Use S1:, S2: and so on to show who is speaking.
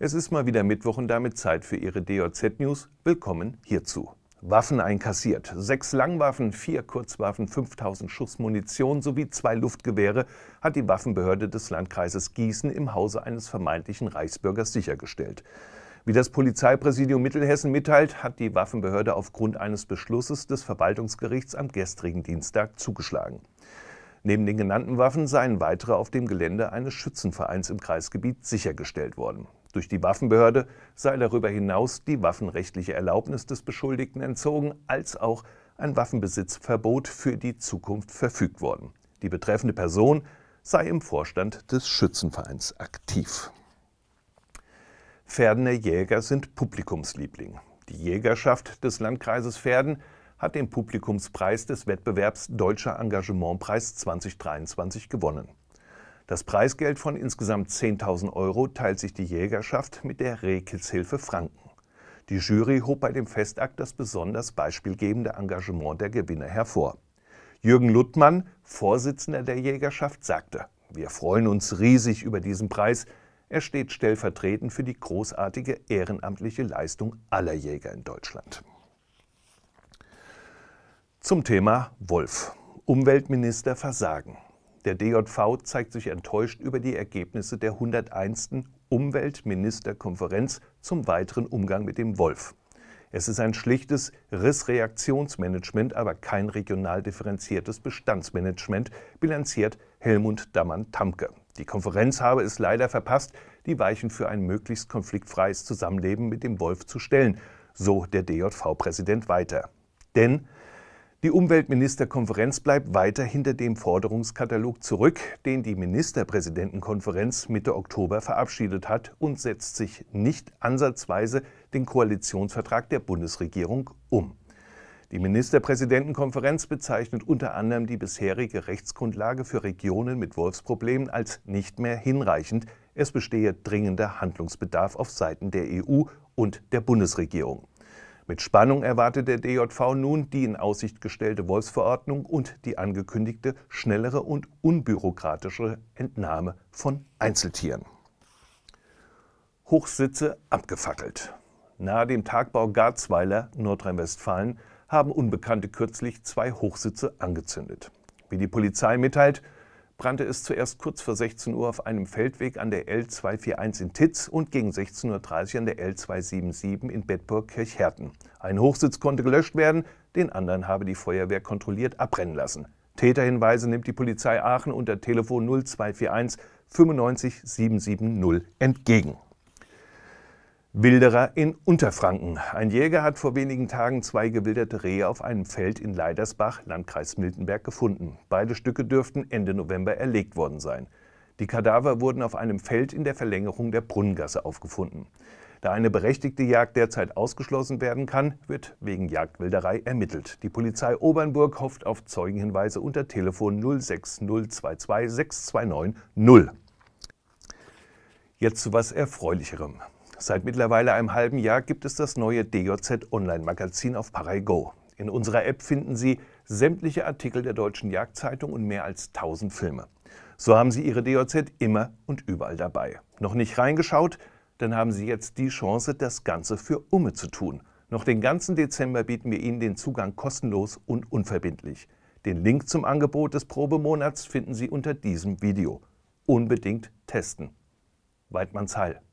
S1: Es ist mal wieder Mittwoch und damit Zeit für Ihre DJZ-News. Willkommen hierzu. Waffen einkassiert. Sechs Langwaffen, vier Kurzwaffen, 5000 Schuss Munition sowie zwei Luftgewehre hat die Waffenbehörde des Landkreises Gießen im Hause eines vermeintlichen Reichsbürgers sichergestellt. Wie das Polizeipräsidium Mittelhessen mitteilt, hat die Waffenbehörde aufgrund eines Beschlusses des Verwaltungsgerichts am gestrigen Dienstag zugeschlagen. Neben den genannten Waffen seien weitere auf dem Gelände eines Schützenvereins im Kreisgebiet sichergestellt worden. Durch die Waffenbehörde sei darüber hinaus die waffenrechtliche Erlaubnis des Beschuldigten entzogen, als auch ein Waffenbesitzverbot für die Zukunft verfügt worden. Die betreffende Person sei im Vorstand des Schützenvereins aktiv. Pferdener Jäger sind Publikumsliebling. Die Jägerschaft des Landkreises Pferden hat den Publikumspreis des Wettbewerbs Deutscher Engagementpreis 2023 gewonnen. Das Preisgeld von insgesamt 10.000 Euro teilt sich die Jägerschaft mit der Rehkitzhilfe Franken. Die Jury hob bei dem Festakt das besonders beispielgebende Engagement der Gewinner hervor. Jürgen Luttmann, Vorsitzender der Jägerschaft, sagte, wir freuen uns riesig über diesen Preis. Er steht stellvertretend für die großartige ehrenamtliche Leistung aller Jäger in Deutschland. Zum Thema Wolf. Umweltminister Versagen. Der DJV zeigt sich enttäuscht über die Ergebnisse der 101. Umweltministerkonferenz zum weiteren Umgang mit dem Wolf. Es ist ein schlichtes Rissreaktionsmanagement, aber kein regional differenziertes Bestandsmanagement, bilanziert Helmut Dammann-Tamke. Die Konferenz habe es leider verpasst, die Weichen für ein möglichst konfliktfreies Zusammenleben mit dem Wolf zu stellen, so der DJV-Präsident weiter. Denn die Umweltministerkonferenz bleibt weiter hinter dem Forderungskatalog zurück, den die Ministerpräsidentenkonferenz Mitte Oktober verabschiedet hat und setzt sich nicht ansatzweise den Koalitionsvertrag der Bundesregierung um. Die Ministerpräsidentenkonferenz bezeichnet unter anderem die bisherige Rechtsgrundlage für Regionen mit Wolfsproblemen als nicht mehr hinreichend. Es bestehe dringender Handlungsbedarf auf Seiten der EU und der Bundesregierung. Mit Spannung erwartet der DJV nun die in Aussicht gestellte Wolfsverordnung und die angekündigte schnellere und unbürokratische Entnahme von Einzeltieren. Hochsitze abgefackelt. Nahe dem Tagbau Garzweiler, Nordrhein-Westfalen, haben Unbekannte kürzlich zwei Hochsitze angezündet. Wie die Polizei mitteilt, brannte es zuerst kurz vor 16 Uhr auf einem Feldweg an der L241 in Titz und gegen 16.30 Uhr an der L277 in Bedburg-Kirchherten. Ein Hochsitz konnte gelöscht werden, den anderen habe die Feuerwehr kontrolliert abbrennen lassen. Täterhinweise nimmt die Polizei Aachen unter Telefon 0241 95 770 entgegen. Wilderer in Unterfranken. Ein Jäger hat vor wenigen Tagen zwei gewilderte Rehe auf einem Feld in Leidersbach, Landkreis Miltenberg, gefunden. Beide Stücke dürften Ende November erlegt worden sein. Die Kadaver wurden auf einem Feld in der Verlängerung der Brunnengasse aufgefunden. Da eine berechtigte Jagd derzeit ausgeschlossen werden kann, wird wegen Jagdwilderei ermittelt. Die Polizei Obernburg hofft auf Zeugenhinweise unter Telefon 06022 629 0. Jetzt zu was Erfreulicherem. Seit mittlerweile einem halben Jahr gibt es das neue DJZ Online-Magazin auf Paraigo. In unserer App finden Sie sämtliche Artikel der Deutschen Jagdzeitung und mehr als 1000 Filme. So haben Sie Ihre DJZ immer und überall dabei. Noch nicht reingeschaut? Dann haben Sie jetzt die Chance, das Ganze für Umme zu tun. Noch den ganzen Dezember bieten wir Ihnen den Zugang kostenlos und unverbindlich. Den Link zum Angebot des Probemonats finden Sie unter diesem Video. Unbedingt testen. Weidmanns Heil.